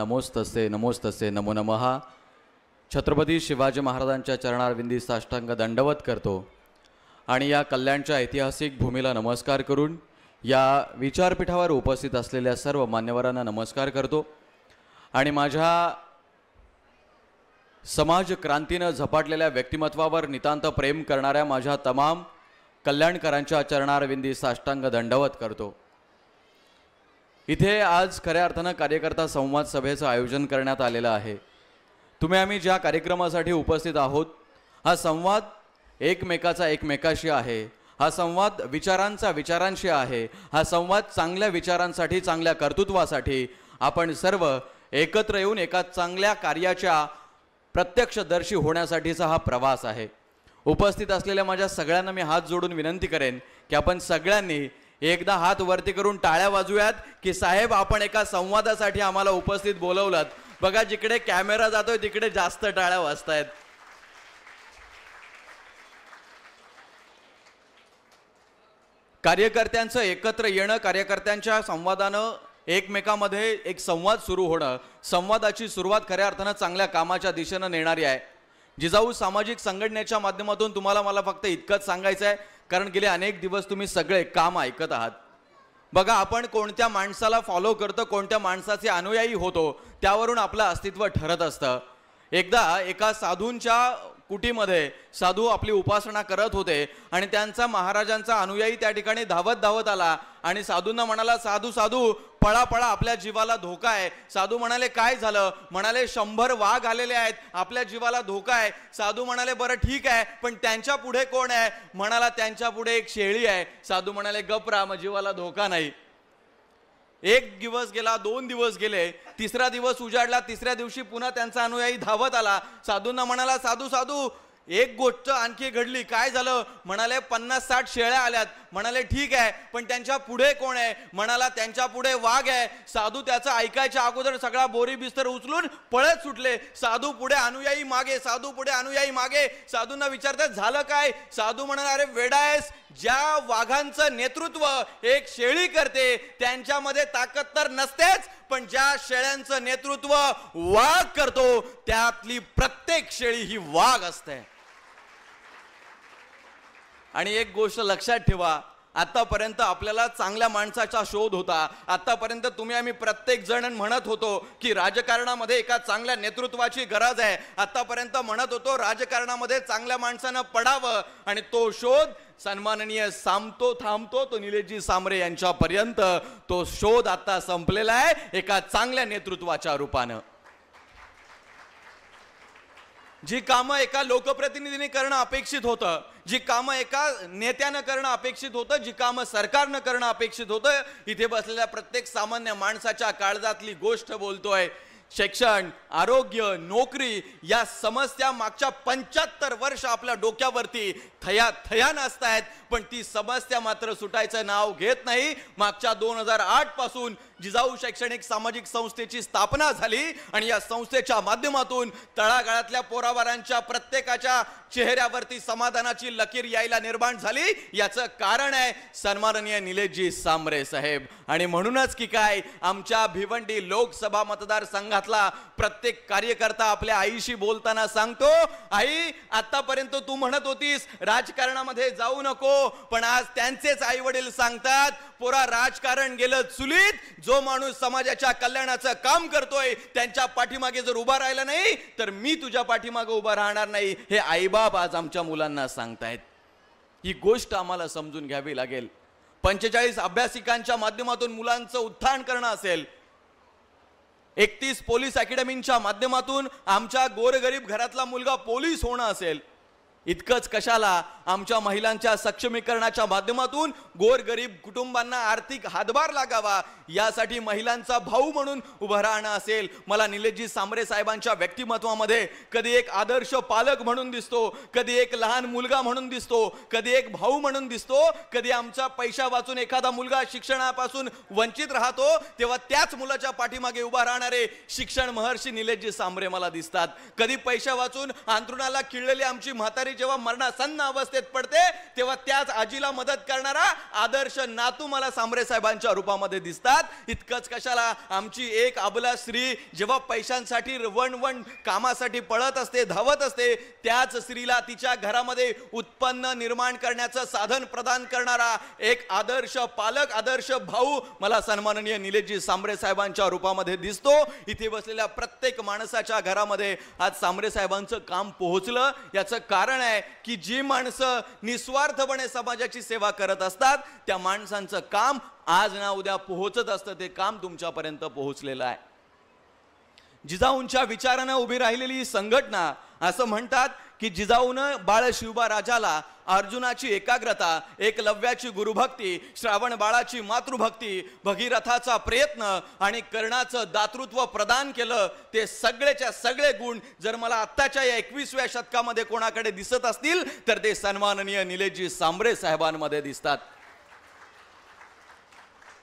नमोस्तसे नमोस्तसे नमो नमहा छत्रपती शिवाजी महाराजांच्या चरणारविंदी साष्टांग दंडवत करतो आणि या कल्याणच्या ऐतिहासिक भूमीला नमस्कार करून या विचारपीठावर उपस्थित असलेल्या सर्व मान्यवरांना नमस्कार करतो आणि माझ्या समाज क्रांतीनं झपाटलेल्या व्यक्तिमत्वावर नितांत प्रेम करणाऱ्या माझ्या तमाम कल्याणकरांच्या चरणारविंदी साष्टांग दंडवत करतो इथे आज खऱ्या अर्थानं कार्यकर्ता संवाद सभेचं आयोजन करण्यात आलेलं आहे तुम्ही आम्ही ज्या कार्यक्रमासाठी उपस्थित आहोत हा संवाद एकमेकाचा एकमेकाशी आहे हा संवाद विचारांचा विचारांशी आहे हा संवाद चांगल्या विचारांसाठी चांगल्या कर्तृत्वासाठी आपण सर्व एकत्र येऊन एका चांगल्या कार्याच्या प्रत्यक्षदर्शी होण्यासाठीचा हा प्रवास आहे उपस्थित असलेल्या माझ्या सगळ्यांना मी हात जोडून विनंती करेन की आपण सगळ्यांनी एकदा हात वरती करून टाळ्या वाजूयात की साहेब आपण एका संवादासाठी आम्हाला उपस्थित बोलवलात बघा जिकडे कॅमेरा जातोय तिकडे जास्त टाळ्या वाजतायत कार्यकर्त्यांचं एकत्र येणं कार्यकर्त्यांच्या संवादानं एकमेकामध्ये एक संवाद सुरू होणं संवादाची सुरुवात खऱ्या अर्थानं चांगल्या कामाच्या दिशेनं नेणारी आहे जिजाऊ सामाजिक संघटनेच्या माध्यमातून तुम्हाला मला फक्त इतकंच सांगायचं आहे कारण गेले अनेक दिवस तुम्ही सगळे काम ऐकत आहात बघा आपण कोणत्या माणसाला फॉलो करतो कोणत्या माणसाचे अनुयायी होतो त्यावरून आपलं अस्तित्व ठरत असतं एकदा एका साधूंच्या कुटीमध्ये साधू आपली उपासना करत होते आणि त्यांचा महाराजांचा अनुयायी त्या ठिकाणी धावत धावत आला आणि साधूंना म्हणाला साधू साधू पळा पळा आपल्या जीवाला धोका आहे साधू म्हणाले काय झालं म्हणाले शंभर वाघ आलेले आहेत आपल्या जीवाला धोका आहे साधू म्हणाले बरं ठीक आहे पण त्यांच्या पुढे कोण आहे म्हणाला त्यांच्या पुढे एक शेळी आहे साधू म्हणाले गपरा मग जीवाला धोका नाही एक दिवस गेला दोन दिवस गेले तिसरा दिवस उजाडला तिसऱ्या दिवशी पुन्हा त्यांचा अनुयायी धावत आला साधूंना म्हणाला साधू साधू एक गोष्ट आणखी घडली काय झालं म्हणाले पन्नास साठ शेळ्या आल्यात म्हणाले ठीक आहे पण त्यांच्या पुढे कोण आहे म्हणाला त्यांच्या पुढे वाघ आहे साधू त्याचं ऐकायच्या अगोदर सगळा बोरी बिस्तर उचलून पळत सुटले साधू पुढे अनुयायी मागे साधू पुढे अनुयायी मागे साधूंना विचारतात झालं काय साधू म्हणाला अरे आहेस ज्या वाघांचं नेतृत्व एक शेळी करते त्यांच्यामध्ये ताकद तर नसतेच पण ज्या शेळ्यांचं नेतृत्व वाघ करतो त्यातली प्रत्येक शेळी ही वाघ असते आणि एक गोष्ट लक्षात ठेवा आतापर्यंत आपल्याला चांगल्या माणसाचा शोध होता आतापर्यंत तुम्ही आम्ही प्रत्येक जण म्हणत होतो की राजकारणामध्ये एका चांगल्या नेतृत्वाची गरज आहे आतापर्यंत म्हणत होतो राजकारणामध्ये चांगल्या माणसानं पडावं आणि तो शोध सन्माननीय सामतो थांबतो तो निलेशजी सामरे यांच्यापर्यंत तो शोध आता संपलेला आहे एका चांगल्या नेतृत्वाच्या रूपानं जी कामं एका लोकप्रतिनिधीने करणं अपेक्षित होतं जी कामं एका नेत्यानं करणं अपेक्षित होतं जी कामं सरकारनं करणं अपेक्षित होतं इथे बसलेल्या प्रत्येक सामान्य माणसाच्या काळजातली गोष्ट बोलतोय शिक्षण आरोग्य नोकरी या समस्या मागच्या पंच्याहत्तर वर्ष आपल्या डोक्यावरती थया थया नसत आहेत पण ती समस्या मात्र सुटायचं नाव घेत नाही मागच्या दोन हजार आठ पासून जिजाऊ शैक्षणिक सामाजिक संस्थेची स्थापना झाली आणि या संस्थेच्या माध्यमातून तळागाळातल्या पोराबारांच्या प्रत्येकाच्या चेहऱ्यावरती समाधानाची लकीर यायला निर्माण झाली याचं कारण आहे सन्माननीय निलेशजी सामरे साहेब आणि म्हणूनच की काय आमच्या भिवंडी लोकसभा मतदारसंघातला प्रत्येक कार्यकर्ता आपल्या आईशी बोलताना सांगतो आई आतापर्यंत तू म्हणत होतीस राजकारणामध्ये जाऊ नको पण आज त्यांचेच आई वडील सांगतात पोरा राजकारण गेलं चुलीत जो जो माणूस समाजाच्या कल्याणाचं काम करतोय त्यांच्या पाठीमागे जर उभा राहिला नाही तर मी तुझ्या पाठीमागे उभा राहणार नाही हे आईबाप आज आमच्या मुलांना सांगतायत ही गोष्ट आम्हाला समजून घ्यावी लागेल पंचेचाळीस अभ्यासिकांच्या माध्यमातून मुलांचं उत्थान करणं असेल एकतीस पोलीस अकॅडमींच्या माध्यमातून आमच्या गोरगरीब घरातला मुलगा पोलीस होणं असेल इतकंच कशाला आमच्या महिलांच्या सक्षमीकरणाच्या माध्यमातून गोरगरीब कुटुंबांना आर्थिक हातभार लागावा यासाठी महिलांचा भाऊ म्हणून उभं राहणं असेल मला निलेशजी सांबरे साहेबांच्या व्यक्तिमत्वामध्ये कधी एक आदर्श पालक म्हणून दिसतो कधी एक लहान मुलगा म्हणून दिसतो कधी एक भाऊ म्हणून दिसतो कधी आमचा पैशा वाचून एखादा मुलगा शिक्षणापासून वंचित राहतो तेव्हा त्याच मुलाच्या पाठीमागे उभा राहणारे शिक्षण महर्षी निलेशजी सांबरे मला दिसतात कधी पैशा वाचून अंतरुणाला खिळलेली आमची म्हातारी जेव्हा मरणासन्न अवस्थेत पडते तेव्हा त्याच आजीला मदत करणारा आदर्श नातू मला सांबरे साहेबांच्या रूपामध्ये दिसतात इतकंच कशाला आमची एक अबला स्त्री जेव्हा पैशांसाठी वण वण कामासाठी पळत असते धावत असते त्याच स्त्रीला तिच्या घरामध्ये उत्पन्न निर्माण करण्याचं साधन प्रदान करणारा एक आदर्श पालक आदर्श भाऊ मला सन्माननीय निलेशजी सांबरे साहेबांच्या रूपामध्ये दिसतो इथे बसलेल्या प्रत्येक माणसाच्या घरामध्ये आज सांबरे साहेबांचं काम पोहोचलं याचं कारण की जी माणसं निस्वार्थपणे समाजाची सेवा करत असतात त्या माणसांचं काम आज ना उद्या पोहोचत असतं ते काम तुमच्यापर्यंत पोहोचलेलं आहे जिजाऊंच्या विचारानं उभी राहिलेली ही संघटना असं म्हणतात की जिजाऊनं बाळ शिवबा राजाला अर्जुनाची एकाग्रता एकलव्याची गुरुभक्ती श्रावण बाळाची मातृभक्ती भगीरथाचा प्रयत्न आणि कर्णाचं दातृत्व प्रदान केलं ते सगळेच्या सगळे गुण जर मला आत्ताच्या या एकवीसव्या शतकामध्ये कोणाकडे दिसत असतील तर ते सन्माननीय निलेजी सांबरे साहेबांमध्ये दिसतात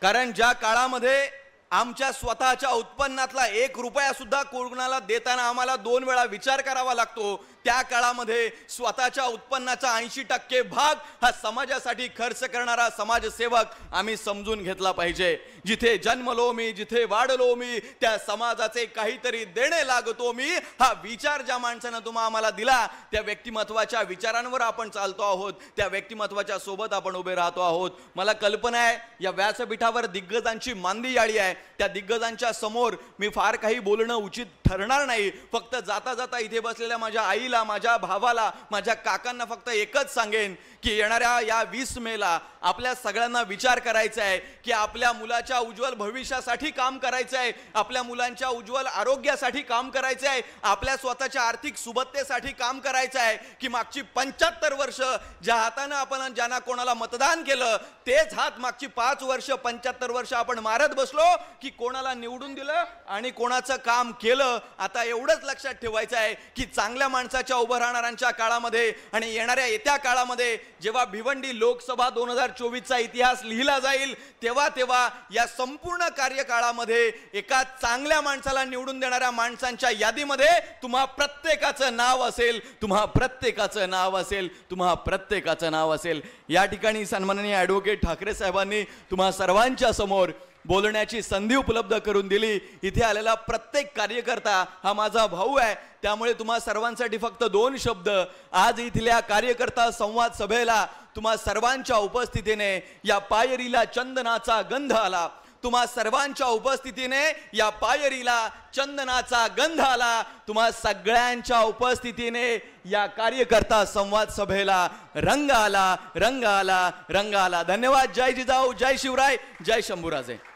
कारण ज्या काळामध्ये आमच्या स्वतःच्या उत्पन्नातला एक रुपया सुद्धा कोणाला देताना आम्हाला दोन वेळा विचार करावा लागतो त्या काळामध्ये स्वतःच्या उत्पन्नाचा ऐंशी टक्के भाग हा समाजासाठी खर्च करणारा समाजसेवक आम्ही समजून घेतला पाहिजे जिथे जन्मलो मी जिथे वाढलो मी त्या समाजाचे काहीतरी देणे लागतो मी हा विचार ज्या माणसानं तुम्हा आम्हाला दिला त्या व्यक्तिमत्वाच्या विचारांवर आपण चालतो आहोत त्या व्यक्तिमत्वाच्या सोबत आपण उभे राहतो आहोत मला कल्पना आहे या व्यासपीठावर दिग्गजांची मांदी याळी आहे त्या दिग्गजांच्या समोर मी फार काही बोलणं उचित ठरणार नाही फक्त जाता जाता इथे बसलेल्या माझ्या आईला माझ्या भावाला माझ्या काकांना फक्त एकच सांगेन की येणाऱ्या या वीस मेला आपल्या सगळ्यांना विचार करायचा आहे की आपल्या मुलाच्या उज्ज्वल भविष्यासाठी काम करायचं आहे आपल्या मुलांच्या उज्ज्वल आरोग्यासाठी काम करायचं आहे आपल्या स्वतःच्या आर्थिक सुबत्तेसाठी काम करायचं आहे की मागची पंच्याहत्तर वर्ष ज्या हातानं आपण ज्यांना कोणाला मतदान केलं तेच हात मागची पाच वर्ष पंच्याहत्तर वर्ष आपण मारत बसलो की कोणाला निवडून दिलं आणि कोणाचं काम केलं आता एवढंच लक्षात ठेवायचं आहे की चांगल्या माणसाच्या उभं राहणाऱ्यांच्या काळामध्ये आणि येणाऱ्या येत्या काळामध्ये जेव्हा भिवंडी लोकसभा दोन हजार चोवीसचा इतिहास लिहिला जाईल तेव्हा तेव्हा या संपूर्ण कार्यकाळामध्ये एका चांगल्या माणसाला निवडून देणाऱ्या माणसांच्या यादीमध्ये तुम्हा प्रत्येकाचं नाव असेल तुम्हा प्रत्येकाचं नाव असेल तुम्हा प्रत्येकाचं नाव असेल या ठिकाणी सन्माननीय ॲडव्होकेट ठाकरे साहेबांनी तुम्हा सर्वांच्या समोर बोलण्याची संधी उपलब्ध करून दिली इथे आलेला प्रत्येक कार्यकर्ता हा माझा भाऊ आहे त्यामुळे तुम्हा सर्वांसाठी फक्त दोन शब्द आज इथल्या कार्यकर्ता संवाद सभेला तुम्हा सर्वांच्या उपस्थितीने या पायरीला चंदनाचा गंध आला तुम्हा सर्वांच्या उपस्थितीने या पायरीला चंदनाचा गंध आला तुम्हा सगळ्यांच्या उपस्थितीने या कार्यकर्ता संवाद सभेला रंग आला रंग आला रंग आला धन्यवाद जय जिजाऊ जय शिवराय जय शंभूराजे